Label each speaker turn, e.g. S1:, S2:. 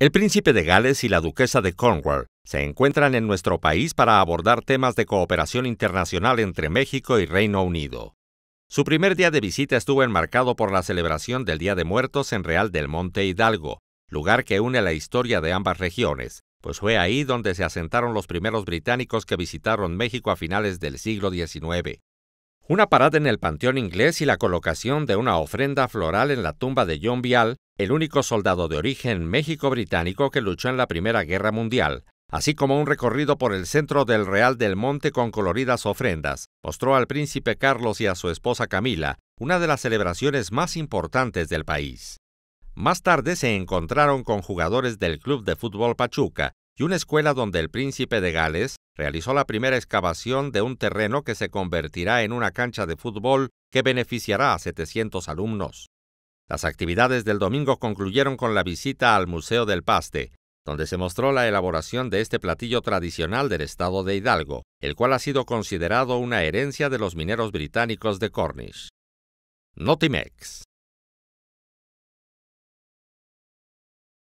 S1: El príncipe de Gales y la duquesa de Cornwall se encuentran en nuestro país para abordar temas de cooperación internacional entre México y Reino Unido. Su primer día de visita estuvo enmarcado por la celebración del Día de Muertos en Real del Monte Hidalgo, lugar que une la historia de ambas regiones, pues fue ahí donde se asentaron los primeros británicos que visitaron México a finales del siglo XIX. Una parada en el Panteón Inglés y la colocación de una ofrenda floral en la tumba de John Vial el único soldado de origen méxico-británico que luchó en la Primera Guerra Mundial, así como un recorrido por el centro del Real del Monte con coloridas ofrendas, mostró al príncipe Carlos y a su esposa Camila una de las celebraciones más importantes del país. Más tarde se encontraron con jugadores del Club de Fútbol Pachuca y una escuela donde el príncipe de Gales realizó la primera excavación de un terreno que se convertirá en una cancha de fútbol que beneficiará a 700 alumnos. Las actividades del domingo concluyeron con la visita al Museo del Paste, donde se mostró la elaboración de este platillo tradicional del estado de Hidalgo, el cual ha sido considerado una herencia de los mineros británicos de Cornish. Notimex